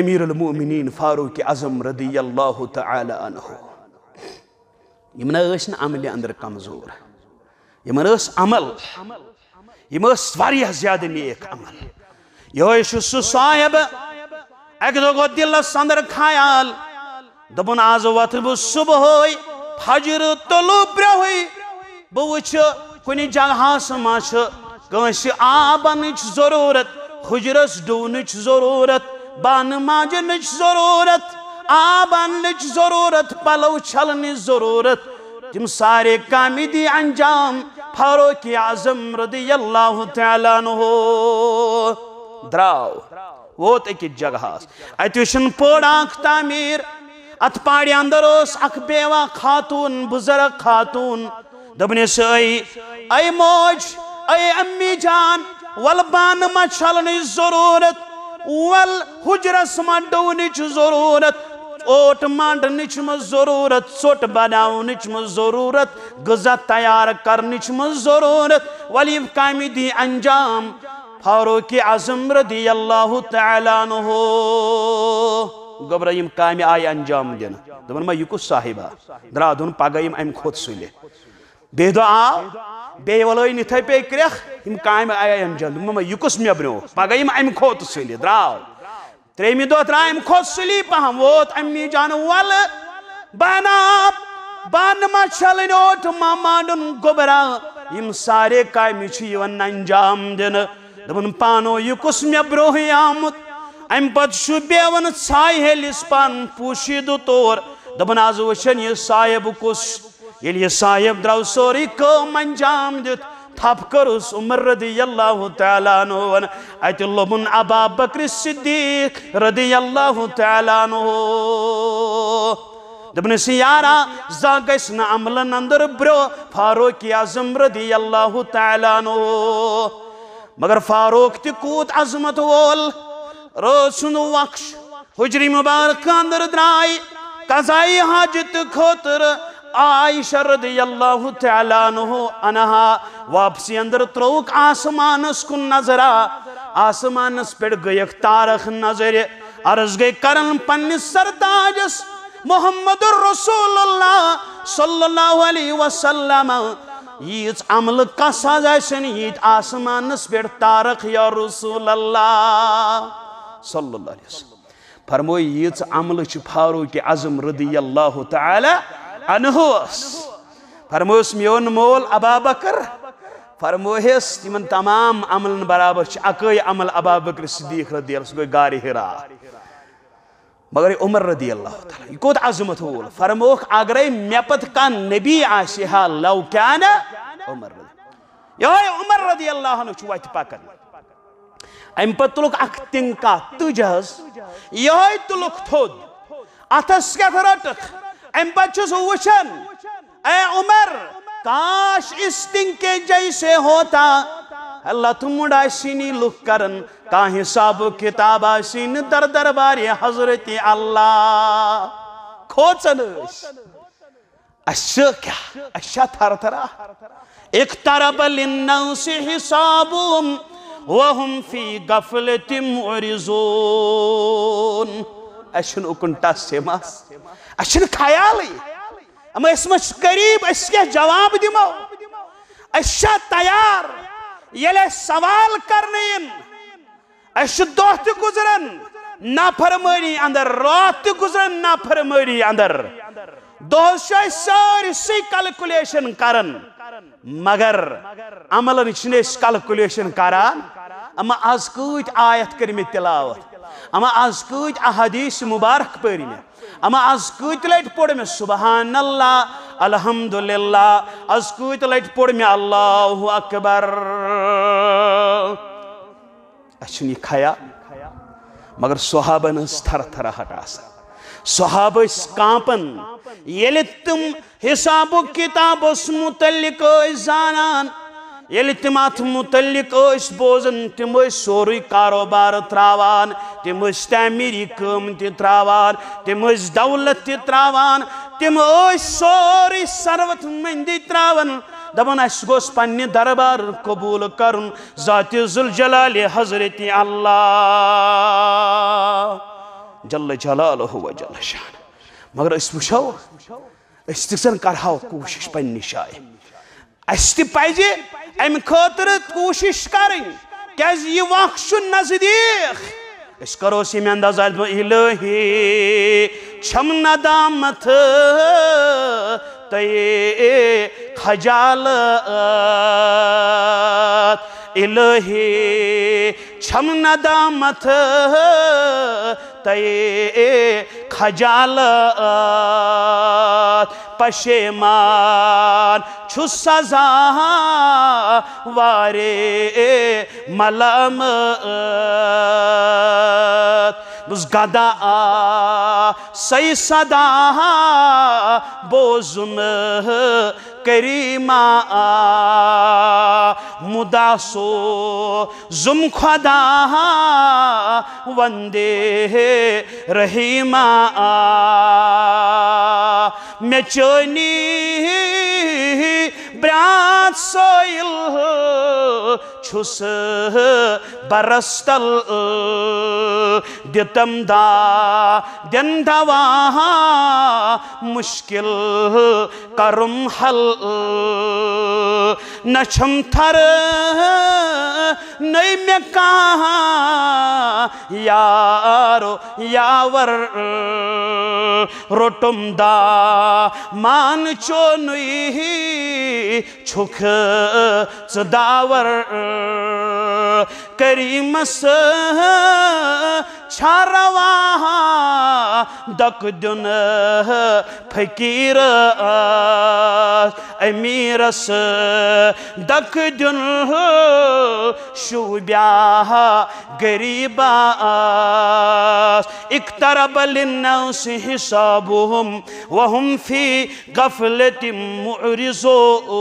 امیر المؤمنین فاروق اعظم رضی اللہ تعالی عنہ تعالیٰ عمل اندر کمزور انس عمل زیادہ نیک عمل یہ ساحب اک دلس اندر خیال دہ وت بہ صبح فجر تل بروہی بہ و جگہ مہنگ آبن ضرورت حجرس ضرورت بان ماجن ضرورت آنج ضرورت پلو چلن ضرورت تم سارے دی انجام فاروق اعظم رضی اللہ تعالیٰ داؤ ووت اکس جگہ اتن پڑھ تعمیر ات پہ اندر اخوہ خاتون بزرگ خاتون دبنی سے اے موج اے امی جان وان ما چل ضرورت وَلْ حُجْرَسْ مَنْدُونِچ ضرورت اوٹ مانڈنچ میں ضرورت سوٹ بناونچ میں ضرورت گزہ تیار کرنچ میں ضرورت ولی کامی دی انجام فاروکی عظم رضی اللہ تعالیٰ نہو گبرہ ایم کامی آئی انجام دینا دبنما یکو صاحبہ درادون پاگئیم ایم خود سوئی لے بے دعا بے ولوی نتھے پے کرخ ہم کام آیا ہم جلد مما یکس میں برو پگا ہم ام کھوت سلی دراو ترے می دو ترہ ام کھوت سلی پا ہم ووت امی جان وال بانا بان ما چلن اوٹ ماما دن گبرا ہم سارے کائمی چیون انجام دن دبن پانو یکس میں برو ہی آمد ایم پت شبیہ ون سائے لسپان پوشی دو تور دبن آزوشن یہ سائے کس صاحب درو سوری ان انجام تھپ کر عمر رضی اللہ تعالیٰ ایت عبا بکر صدیق رضی اللہ تعالیٰ دبن سیارا زان گمل اندر برو فاروق عظم رضی اللہ تعالیٰ مگر فاروق توت عظمت وول وقش حجری مبارک اندر درائی قضائی حاجت خطر عائشہ رضی اللہ تعالیٰ عنہ انہا واپسی اندر تروک آسمان کن نظرہ آسمان پیڑ گئیک تارخ نظر عرض گئی کرن پنی سرداجس محمد الرسول اللہ صلی اللہ علیہ وسلم عیت عمل آسمان فرم عمل فاروق اللہ أنهوس فرموس ميون مول أبا بكر فرموس تمن تمام عمل برابر أكي عمل أبا بكر صديق رضي الله عنه غاري هرا مگر عمر رضی اللہ تعالی یہ کوت عظمت ہول فرموک اگرے میپت کان نبی عاشہ لو کان عمر رضی یہ عمر رضی اللہ عنہ چوات پاکن ام پتلک اک تنکا تجہز یہ تلک تھود اتس کا فرتک ام پتہ وچن اے عمر کاش اس دن کے جیسے ہوتا اللہ تم مڑا سینی لکھ کرن کا حساب کتاب آسین در دربار حضرت اللہ کھوچن اشیا کیا اشیا تھر تھر اقترب لنوس حسابهم وهم فی غفلة معرضون سیماس خیالی اما اس قریب مس کے جواب دیمو دا تیار سوال کرنے گزرن نا نرمانی اندر رات گزرن نا نفرمنی اندر دہس ساری سی کلکولیشن کرن مگر عملن اس کلکولیشن اما از آز آیت کرمی تلاوت ہما آز احادیث مبارک پہ میں اما آز کت میں سبحان اللہ الحمد للہ آز کت میں اللہ اکبر اچھا یہ خیا مگر اس تھر تھر تھراہٹ آسان سحاب کانپن یل تم حساب و کتاب متعلق زانان اَتھ مُتعلِق متعلق بوزان تم سوری کاروبار تعمیٖری کٲم تہِ ترٛاوان تِم ٲسۍ دولت تِم ٲسۍ سوری سروت مندی اَسہِ گوٚژھ پنٛنہِ دربار قبول ذاتہِ ذاتال حضرت اللہ جل جل مگر تہِ پَزِ ام خطر کوشش کریں یہ وقت کرق نزدیک کرو سی میں سیم الہی چھم ندامت نہ خجالت الہی چھم ندامت تے خجالت پشیمان چھو سزا وارے ملامت دہ آ سی صدا بوزم کریما کریم آ مدا سو زم خدا ہاں آ مے چنی برات سوئل چھس برستل دتم دا دندا مشکل کرم حل نسم تھر نئی میں کہاں یارو یاور روٹم دا مان چون چھک سداور کریمس چھ رواہا دک دن فکیر آ امیرس دک دن شوبیاہ غریبہ آس اختر بل نو سبم وہم فی گفلتیم ارزو